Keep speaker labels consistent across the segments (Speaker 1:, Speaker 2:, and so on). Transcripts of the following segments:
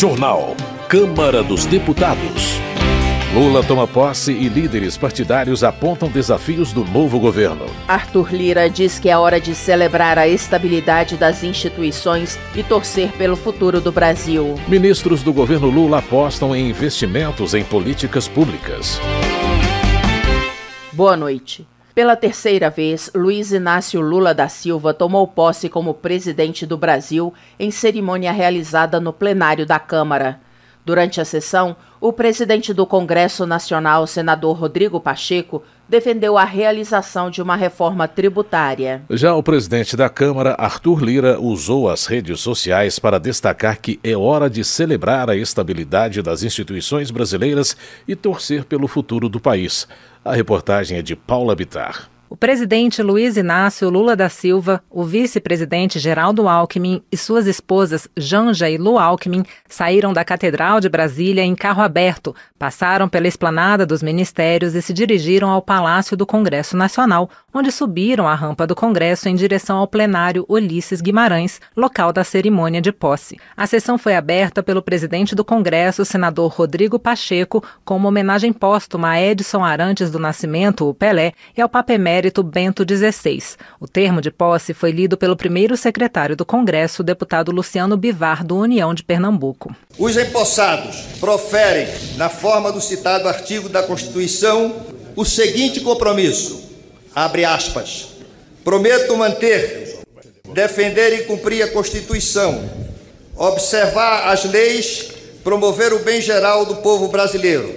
Speaker 1: Jornal. Câmara dos Deputados. Lula toma posse e líderes partidários apontam desafios do novo governo.
Speaker 2: Arthur Lira diz que é hora de celebrar a estabilidade das instituições e torcer pelo futuro do Brasil.
Speaker 1: Ministros do governo Lula apostam em investimentos em políticas públicas.
Speaker 2: Boa noite. Pela terceira vez, Luiz Inácio Lula da Silva tomou posse como presidente do Brasil em cerimônia realizada no plenário da Câmara. Durante a sessão, o presidente do Congresso Nacional, senador Rodrigo Pacheco, defendeu a realização de uma reforma tributária.
Speaker 1: Já o presidente da Câmara, Arthur Lira, usou as redes sociais para destacar que é hora de celebrar a estabilidade das instituições brasileiras e torcer pelo futuro do país. A reportagem é de Paula Bitar
Speaker 3: o presidente Luiz Inácio Lula da Silva, o vice-presidente Geraldo Alckmin e suas esposas Janja e Lu Alckmin saíram da Catedral de Brasília em carro aberto, passaram pela esplanada dos ministérios e se dirigiram ao Palácio do Congresso Nacional, onde subiram a rampa do Congresso em direção ao plenário Ulisses Guimarães, local da cerimônia de posse. A sessão foi aberta pelo presidente do Congresso, senador Rodrigo Pacheco, com uma homenagem póstuma a Edson Arantes do Nascimento, o Pelé, e ao Papemé emérito Bento XVI. O termo de posse foi lido pelo primeiro secretário do Congresso, deputado Luciano Bivar, do União de Pernambuco.
Speaker 4: Os empossados
Speaker 5: proferem, na forma do citado artigo da Constituição, o seguinte compromisso: abre aspas. Prometo manter, defender e cumprir a Constituição, observar as leis, promover o bem geral do povo brasileiro,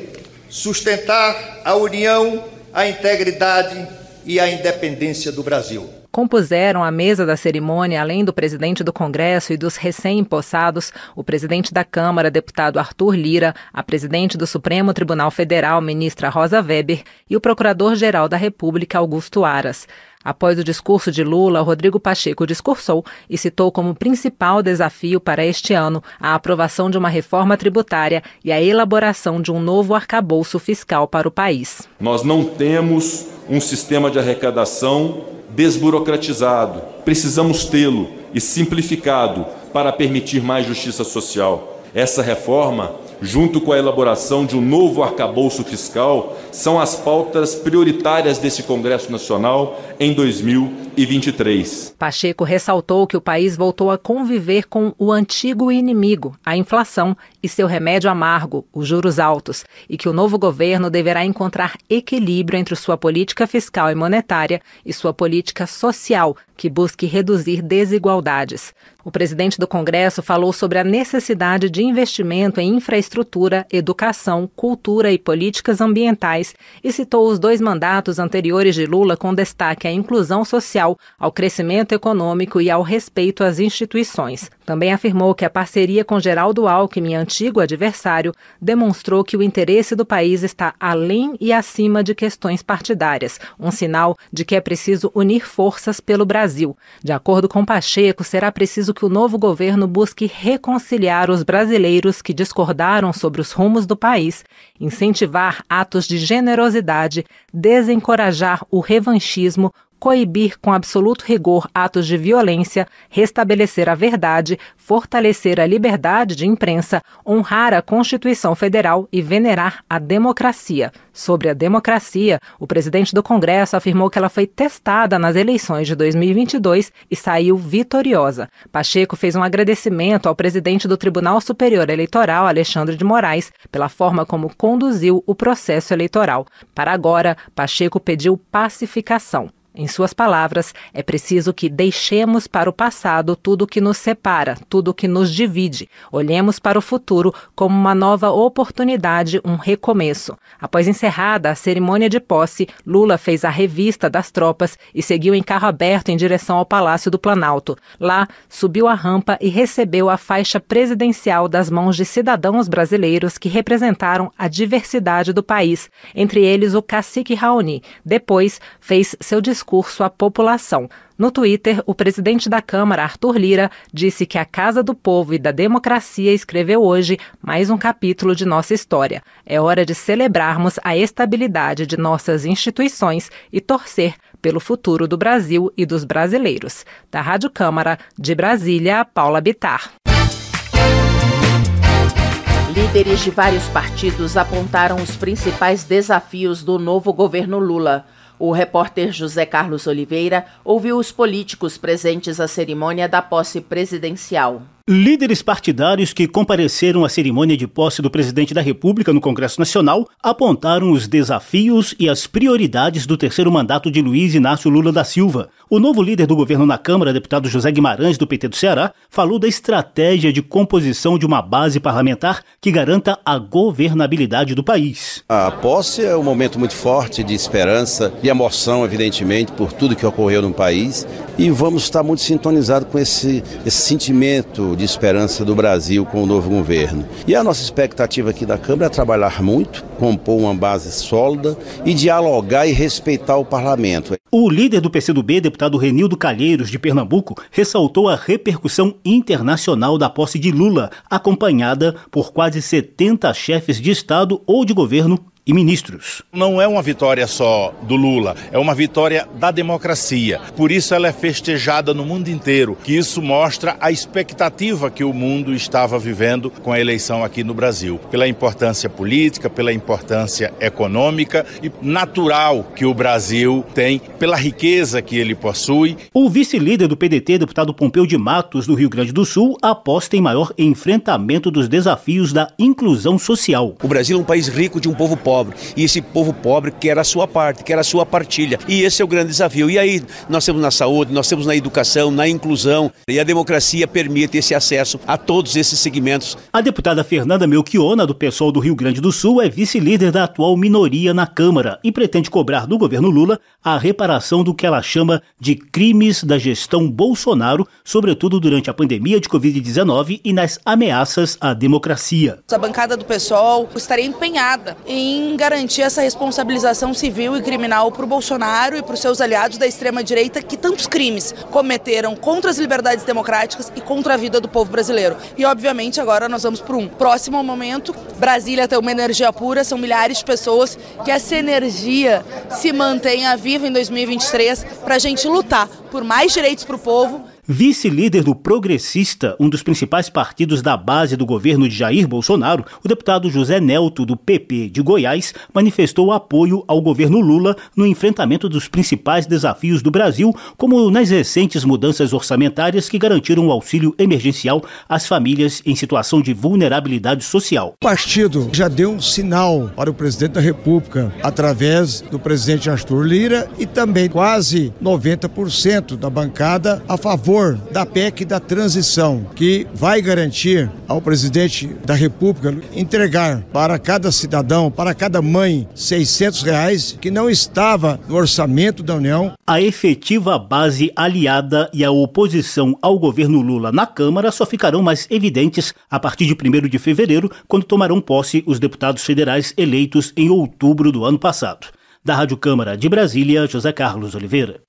Speaker 5: sustentar a união, a integridade e a independência do Brasil.
Speaker 3: Compuseram a mesa da cerimônia, além do presidente do Congresso e dos recém-empossados, o presidente da Câmara, deputado Arthur Lira, a presidente do Supremo Tribunal Federal, ministra Rosa Weber, e o procurador-geral da República, Augusto Aras. Após o discurso de Lula, Rodrigo Pacheco discursou e citou como principal desafio para este ano a aprovação de uma reforma tributária e a elaboração de um novo arcabouço fiscal para o país.
Speaker 1: Nós não temos um sistema de arrecadação desburocratizado. Precisamos tê-lo e simplificado para permitir mais justiça social. Essa reforma, junto com a elaboração de um novo arcabouço fiscal, são as pautas prioritárias desse Congresso Nacional em 2023.
Speaker 3: Pacheco ressaltou que o país voltou a conviver com o antigo inimigo, a inflação, e seu remédio amargo, os juros altos, e que o novo governo deverá encontrar equilíbrio entre sua política fiscal e monetária e sua política social, que busque reduzir desigualdades. O presidente do Congresso falou sobre a necessidade de investimento em infraestrutura, educação, cultura e políticas ambientais e citou os dois mandatos anteriores de Lula com destaque à inclusão social, ao crescimento econômico e ao respeito às instituições. Também afirmou que a parceria com Geraldo Alckmin, antigo adversário, demonstrou que o interesse do país está além e acima de questões partidárias, um sinal de que é preciso unir forças pelo Brasil. De acordo com Pacheco, será preciso que o novo governo busque reconciliar os brasileiros que discordaram sobre os rumos do país, incentivar atos de generosidade, desencorajar o revanchismo, coibir com absoluto rigor atos de violência, restabelecer a verdade, fortalecer a liberdade de imprensa, honrar a Constituição Federal e venerar a democracia. Sobre a democracia, o presidente do Congresso afirmou que ela foi testada nas eleições de 2022 e saiu vitoriosa. Pacheco fez um agradecimento ao presidente do Tribunal Superior Eleitoral, Alexandre de Moraes, pela forma como conduziu o processo eleitoral. Para agora, Pacheco pediu pacificação. Em suas palavras, é preciso que deixemos para o passado tudo que nos separa, tudo que nos divide. Olhemos para o futuro como uma nova oportunidade, um recomeço. Após encerrada a cerimônia de posse, Lula fez a revista das tropas e seguiu em carro aberto em direção ao Palácio do Planalto. Lá, subiu a rampa e recebeu a faixa presidencial das mãos de cidadãos brasileiros que representaram a diversidade do país, entre eles o cacique Raoni. Depois, fez seu discurso discurso à população. No Twitter, o presidente da Câmara, Arthur Lira, disse que a Casa do Povo e da Democracia escreveu hoje mais um capítulo de nossa história. É hora de celebrarmos a estabilidade de nossas instituições e torcer pelo futuro do Brasil e dos brasileiros. Da Rádio Câmara,
Speaker 2: de Brasília, Paula Bitar. Líderes de vários partidos apontaram os principais desafios do novo governo Lula. O repórter José Carlos Oliveira ouviu os políticos presentes à cerimônia da posse presidencial.
Speaker 6: Líderes partidários que compareceram à cerimônia de posse do presidente da República no Congresso Nacional apontaram os desafios e as prioridades do terceiro mandato de Luiz Inácio Lula da Silva. O novo líder do governo na Câmara, deputado José Guimarães, do PT do Ceará, falou da estratégia de composição de uma base parlamentar que garanta a governabilidade do país. A posse é um momento muito forte de esperança, e emoção, evidentemente, por tudo que ocorreu no país. E vamos estar muito sintonizados com esse, esse sentimento de esperança do Brasil com o novo governo. E a nossa expectativa aqui da Câmara é trabalhar muito, compor uma base sólida e dialogar e respeitar o parlamento. O líder do PCdoB, deputado Renildo Calheiros, de Pernambuco, ressaltou a repercussão internacional da posse de Lula, acompanhada por quase 70 chefes de Estado ou de governo e ministros. Não é uma vitória só do Lula, é uma vitória da democracia. Por isso ela é festejada no mundo inteiro, que isso
Speaker 1: mostra a expectativa que o mundo estava vivendo com a eleição aqui no Brasil, pela importância política, pela importância econômica e natural que o
Speaker 6: Brasil tem, pela riqueza que ele possui. O vice-líder do PDT, deputado Pompeu de Matos, do Rio Grande do Sul, aposta em maior enfrentamento dos desafios da inclusão social. O Brasil é um país rico de um povo pobre pobre. E esse povo pobre quer a sua parte, quer a sua partilha. E esse é o grande desafio. E aí, nós temos na saúde, nós temos na educação, na inclusão. E a democracia permite esse acesso a todos esses segmentos. A deputada Fernanda Melchiona, do pessoal do Rio Grande do Sul, é vice-líder da atual minoria na Câmara e pretende cobrar do governo Lula a reparação do que ela chama de crimes da gestão Bolsonaro, sobretudo durante a pandemia de Covid-19 e nas ameaças à democracia.
Speaker 2: A bancada do pessoal estaria empenhada em garantir essa responsabilização civil e criminal para o Bolsonaro e para os seus aliados da extrema-direita que tantos crimes cometeram contra as liberdades democráticas e contra a vida do povo brasileiro. E, obviamente, agora nós vamos para um próximo momento. Brasília tem uma energia pura, são milhares de pessoas que essa energia se mantenha viva em 2023 para a gente lutar por mais direitos para o povo
Speaker 6: Vice-líder do Progressista, um dos principais partidos da base do governo de Jair Bolsonaro, o deputado José Nelto, do PP de Goiás, manifestou apoio ao governo Lula no enfrentamento dos principais desafios do Brasil, como nas recentes mudanças orçamentárias que garantiram o auxílio emergencial às famílias em situação de vulnerabilidade social. O
Speaker 1: partido já deu um sinal para o presidente da República, através do presidente Arthur Lira e também quase 90% da bancada a favor favor da PEC da transição, que vai garantir ao presidente da República entregar para cada cidadão, para cada mãe, 600 reais que não estava no
Speaker 6: orçamento da União. A efetiva base aliada e a oposição ao governo Lula na Câmara só ficarão mais evidentes a partir de 1 de fevereiro, quando tomarão posse os deputados federais eleitos em outubro do ano passado. Da Rádio Câmara de Brasília, José Carlos Oliveira.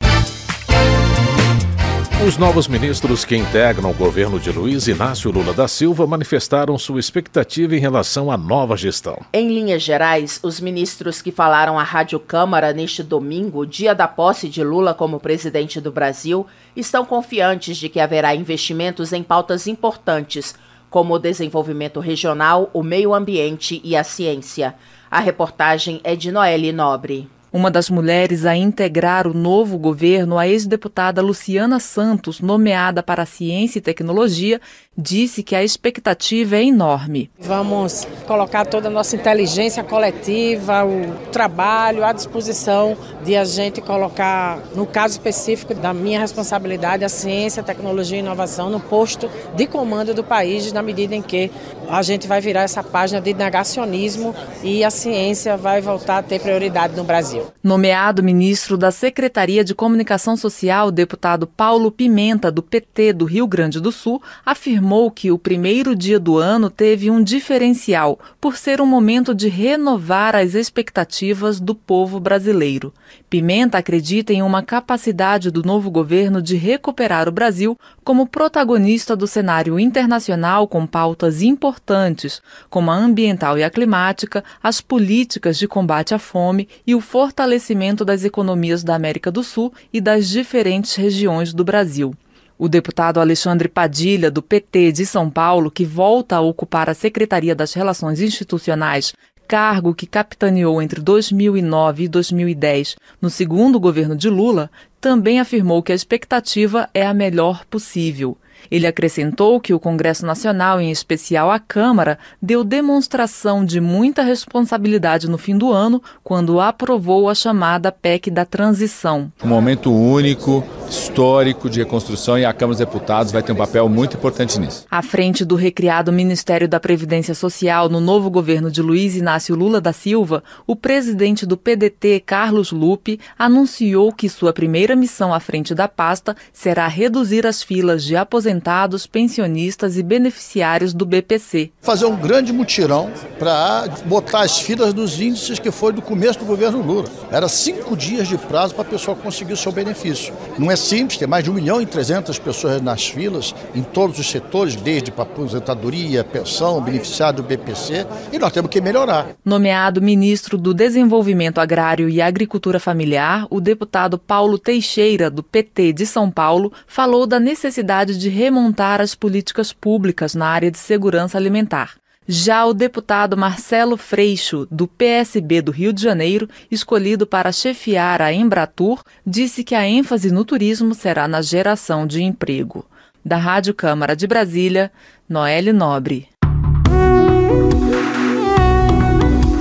Speaker 1: Os novos ministros que integram o governo de Luiz Inácio Lula da Silva manifestaram sua expectativa em relação à nova gestão.
Speaker 2: Em linhas gerais, os ministros que falaram à Rádio Câmara neste domingo, dia da posse de Lula como presidente do Brasil, estão confiantes de que haverá investimentos em pautas importantes, como o desenvolvimento regional, o meio ambiente e a ciência. A reportagem é de Noelle Nobre. Uma das mulheres
Speaker 5: a integrar o novo governo, a ex-deputada Luciana Santos, nomeada para Ciência e Tecnologia, disse
Speaker 3: que a expectativa é enorme. Vamos colocar toda a nossa inteligência coletiva, o trabalho à disposição de a gente colocar, no caso específico da minha responsabilidade, a ciência, tecnologia e inovação no posto de comando do país, na medida em que a gente vai virar essa página de negacionismo e a ciência vai voltar a ter prioridade no Brasil.
Speaker 5: Nomeado ministro da Secretaria de Comunicação Social, o deputado Paulo Pimenta, do PT do Rio Grande do Sul, afirmou que o primeiro dia do ano teve um diferencial, por ser um momento de renovar as expectativas do povo brasileiro. Pimenta acredita em uma capacidade do novo governo de recuperar o Brasil como protagonista do cenário internacional com pautas importantes importantes, como a ambiental e a climática, as políticas de combate à fome e o fortalecimento das economias da América do Sul e das diferentes regiões do Brasil. O deputado Alexandre Padilha, do PT de São Paulo, que volta a ocupar a Secretaria das Relações Institucionais, cargo que capitaneou entre 2009 e 2010 no segundo governo de Lula, também afirmou que a expectativa é a melhor possível. Ele acrescentou que o Congresso Nacional, em especial a Câmara, deu demonstração de muita responsabilidade no fim do ano quando aprovou a chamada PEC da transição.
Speaker 1: Um momento único, histórico de reconstrução e a Câmara dos Deputados vai ter um papel muito importante nisso.
Speaker 5: À frente do recriado Ministério da Previdência Social no novo governo de Luiz Inácio Lula da Silva, o presidente do PDT, Carlos Lupe, anunciou que sua primeira missão à frente da pasta será reduzir as filas de aposentados aposentados, pensionistas e beneficiários do BPC.
Speaker 1: Fazer um grande mutirão para botar as filas dos índices que foi do começo do governo Lula. Era cinco dias de prazo para a pessoa conseguir o seu benefício. Não é simples, tem mais de 1 milhão e 300 pessoas nas filas,
Speaker 4: em todos os setores, desde para aposentadoria, pensão, beneficiário do BPC, e nós temos que melhorar.
Speaker 5: Nomeado ministro do Desenvolvimento Agrário e Agricultura Familiar, o deputado Paulo Teixeira, do PT de São Paulo, falou da necessidade de remontar as políticas públicas na área de segurança alimentar. Já o deputado Marcelo Freixo, do PSB do Rio de Janeiro, escolhido para chefiar a Embratur, disse que a ênfase no turismo será na geração de emprego. Da Rádio Câmara de Brasília, Noelle Nobre.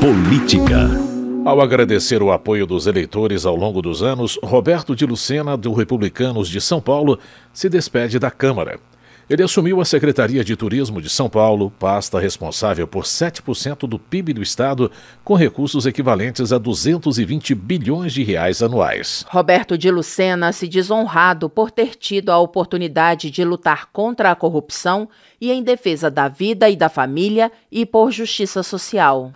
Speaker 1: Política. Ao agradecer o apoio dos eleitores ao longo dos anos, Roberto de Lucena, do Republicanos de São Paulo, se despede da Câmara. Ele assumiu a Secretaria de Turismo de São Paulo, pasta responsável por 7% do PIB do estado, com recursos equivalentes a 220 bilhões de reais
Speaker 2: anuais. Roberto de Lucena se diz honrado por ter tido a oportunidade de lutar contra a corrupção e em defesa da vida e da família e por justiça social.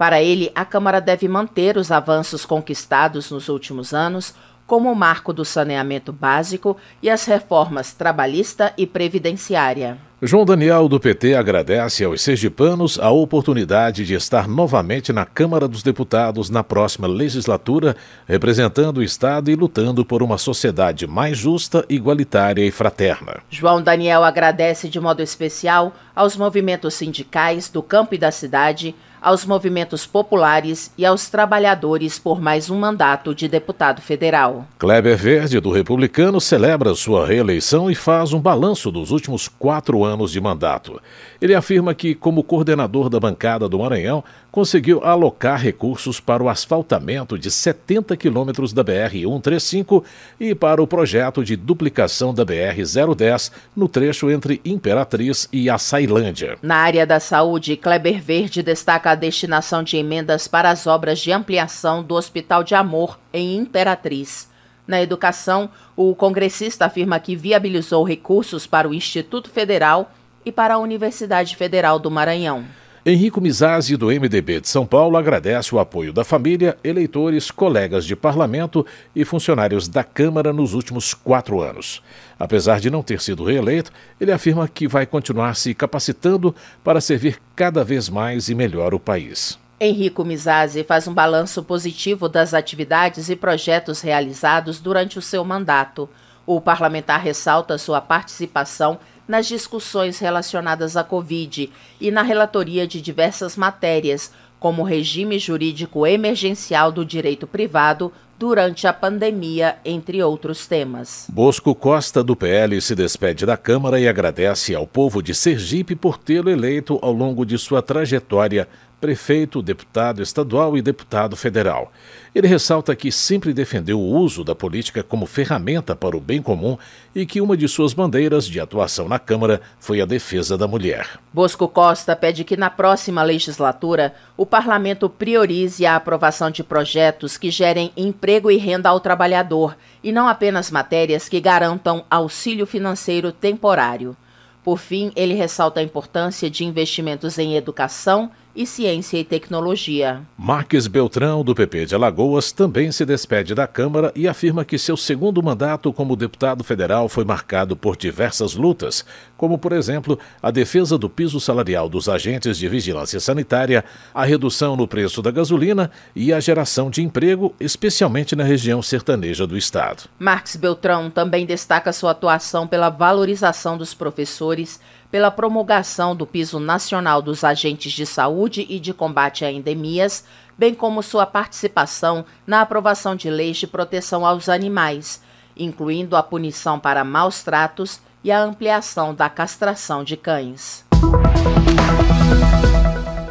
Speaker 2: Para ele, a Câmara deve manter os avanços conquistados nos últimos anos, como o marco do saneamento básico e as reformas trabalhista e previdenciária.
Speaker 1: João Daniel, do PT, agradece aos sergipanos a oportunidade de estar novamente na Câmara dos Deputados na próxima legislatura, representando o Estado e lutando por uma sociedade mais justa, igualitária e fraterna.
Speaker 2: João Daniel agradece de modo especial aos movimentos sindicais do campo e da cidade, aos movimentos populares e aos trabalhadores por mais um mandato de deputado federal.
Speaker 1: Kleber Verde, do Republicano, celebra sua reeleição e faz um balanço dos últimos quatro anos anos de mandato. Ele afirma que, como coordenador da bancada do Maranhão, conseguiu alocar recursos para o asfaltamento de 70 quilômetros da BR-135 e para o projeto de duplicação da BR-010 no trecho entre Imperatriz e Açailândia.
Speaker 2: Na área da saúde, Kleber Verde destaca a destinação de emendas para as obras de ampliação do Hospital de Amor em Imperatriz. Na educação, o congressista afirma que viabilizou recursos para o Instituto Federal e para a Universidade Federal do Maranhão.
Speaker 1: Henrico Mizazzi, do MDB de São Paulo, agradece o apoio da família, eleitores, colegas de parlamento e funcionários da Câmara nos últimos quatro anos. Apesar de não ter sido reeleito, ele afirma que vai continuar se capacitando para servir cada vez mais e melhor o país.
Speaker 2: Henrico Mizazzi faz um balanço positivo das atividades e projetos realizados durante o seu mandato. O parlamentar ressalta sua participação nas discussões relacionadas à Covid e na relatoria de diversas matérias, como o regime jurídico emergencial do direito privado durante a pandemia, entre outros temas.
Speaker 1: Bosco Costa, do PL, se despede da Câmara e agradece ao povo de Sergipe por tê-lo eleito ao longo de sua trajetória prefeito, deputado estadual e deputado federal. Ele ressalta que sempre defendeu o uso da política como ferramenta para o bem comum e que uma de suas bandeiras de atuação na Câmara foi a defesa da mulher.
Speaker 2: Bosco Costa pede que na próxima legislatura o parlamento priorize a aprovação de projetos que gerem emprego e renda ao trabalhador e não apenas matérias que garantam auxílio financeiro temporário. Por fim, ele ressalta a importância de investimentos em educação e Ciência e Tecnologia.
Speaker 1: Marques Beltrão, do PP de Alagoas, também se despede da Câmara e afirma que seu segundo mandato como deputado federal foi marcado por diversas lutas, como, por exemplo, a defesa do piso salarial dos agentes de vigilância sanitária, a redução no preço da gasolina e a geração de emprego, especialmente na região sertaneja do Estado.
Speaker 2: Marques Beltrão também destaca sua atuação pela valorização dos professores pela promulgação do Piso Nacional dos Agentes de Saúde e de Combate a Endemias, bem como sua participação na aprovação de leis de proteção aos animais, incluindo a punição para maus tratos e a ampliação da castração de cães.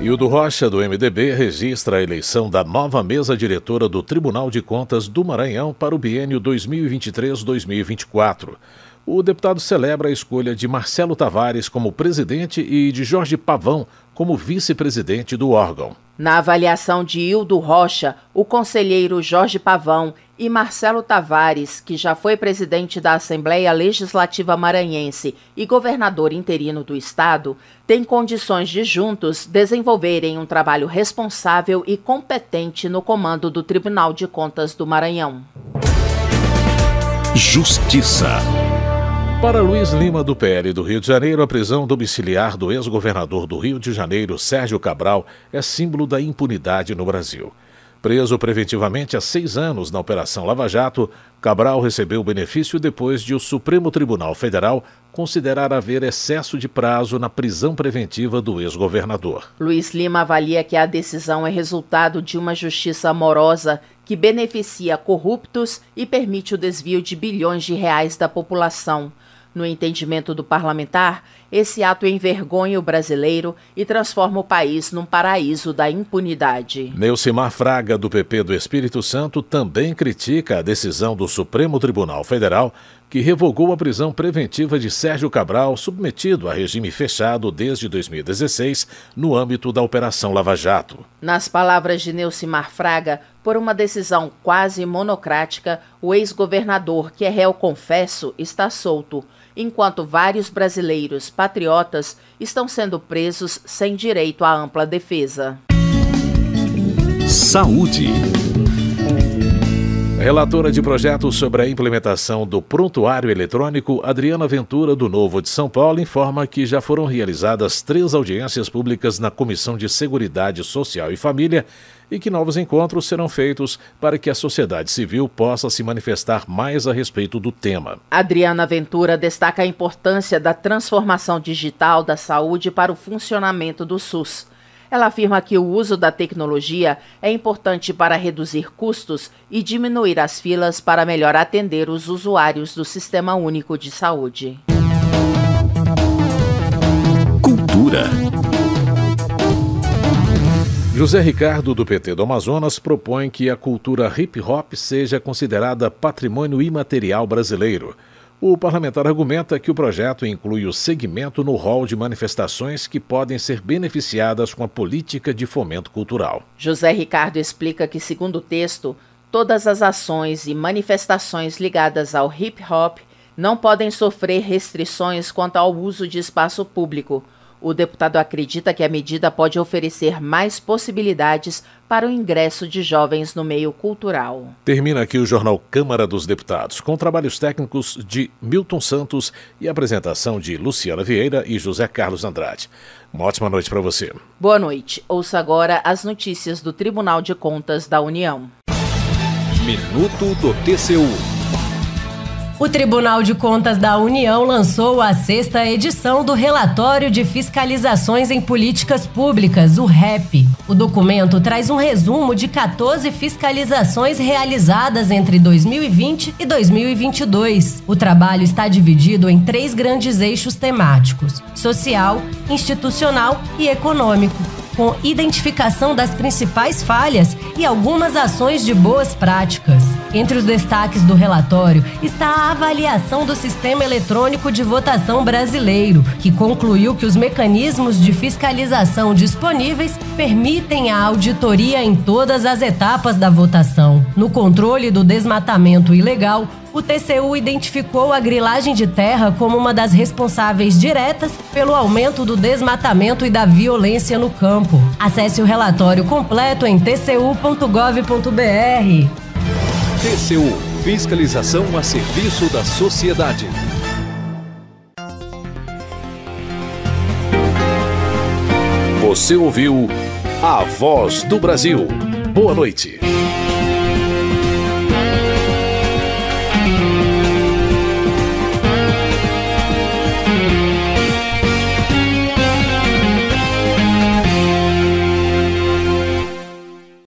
Speaker 1: Hildo Rocha, do MDB, registra a eleição da nova mesa diretora do Tribunal de Contas do Maranhão para o biênio 2023-2024 o deputado celebra a escolha de Marcelo Tavares como presidente e de Jorge Pavão como vice-presidente do
Speaker 2: órgão. Na avaliação de Hildo Rocha, o conselheiro Jorge Pavão e Marcelo Tavares, que já foi presidente da Assembleia Legislativa Maranhense e governador interino do estado, têm condições de juntos desenvolverem um trabalho responsável e competente no comando do Tribunal de Contas do Maranhão.
Speaker 1: Justiça. Para Luiz Lima do PL do Rio de Janeiro, a prisão domiciliar do ex-governador do Rio de Janeiro, Sérgio Cabral, é símbolo da impunidade no Brasil. Preso preventivamente há seis anos na Operação Lava Jato, Cabral recebeu benefício depois de o Supremo Tribunal Federal considerar haver excesso de prazo na prisão preventiva do ex-governador.
Speaker 2: Luiz Lima avalia que a decisão é resultado de uma justiça amorosa que beneficia corruptos e permite o desvio de bilhões de reais da população. No entendimento do parlamentar, esse ato envergonha o brasileiro e transforma o país num paraíso da impunidade.
Speaker 1: Neucimar Fraga, do PP do Espírito Santo, também critica a decisão do Supremo Tribunal Federal que revogou a prisão preventiva de Sérgio Cabral, submetido a regime fechado desde 2016 no âmbito da Operação Lava Jato.
Speaker 2: Nas palavras de Neucimar Fraga, por uma decisão quase monocrática, o ex-governador, que é réu confesso, está solto, enquanto vários brasileiros patriotas estão sendo presos sem direito à ampla defesa.
Speaker 1: Saúde. Relatora de projetos sobre a implementação do prontuário eletrônico, Adriana Ventura, do Novo de São Paulo, informa que já foram realizadas três audiências públicas na Comissão de Seguridade Social e Família e que novos encontros serão feitos para que a sociedade civil possa
Speaker 2: se manifestar
Speaker 1: mais a respeito do tema.
Speaker 2: Adriana Ventura destaca a importância da transformação digital da saúde para o funcionamento do SUS. Ela afirma que o uso da tecnologia é importante para reduzir custos e diminuir as filas para melhor atender os usuários do Sistema Único de Saúde. Cultura.
Speaker 1: José Ricardo, do PT do Amazonas, propõe que a cultura hip hop seja considerada patrimônio imaterial brasileiro. O parlamentar argumenta que o projeto inclui o segmento no rol de manifestações que podem ser beneficiadas com a política de fomento cultural.
Speaker 2: José Ricardo explica que, segundo o texto, todas as ações e manifestações ligadas ao hip hop não podem sofrer restrições quanto ao uso de espaço público o deputado acredita que a medida pode oferecer mais possibilidades para o ingresso de jovens no meio cultural.
Speaker 1: Termina aqui o jornal Câmara dos Deputados, com trabalhos técnicos de Milton Santos e apresentação de Luciana Vieira e José Carlos Andrade. Uma ótima noite para você.
Speaker 2: Boa noite. Ouça agora as notícias do Tribunal de Contas da União.
Speaker 1: Minuto do TCU
Speaker 4: o Tribunal de Contas da União lançou a sexta edição do Relatório de Fiscalizações em Políticas Públicas, o REP. O documento traz um resumo de 14 fiscalizações realizadas entre 2020 e 2022. O trabalho está dividido em três grandes eixos temáticos: social, institucional e econômico com identificação das principais falhas e algumas ações de boas práticas. Entre os destaques do relatório está a avaliação do sistema eletrônico de votação brasileiro, que concluiu que os mecanismos de fiscalização disponíveis permitem a auditoria em todas as etapas da votação. No controle do desmatamento ilegal, o TCU identificou a grilagem de terra como uma das responsáveis diretas pelo aumento do desmatamento e da violência no campo. Acesse o relatório completo em tcu.gov.br.
Speaker 1: TCU Fiscalização a serviço da sociedade. Você ouviu a voz do Brasil. Boa noite.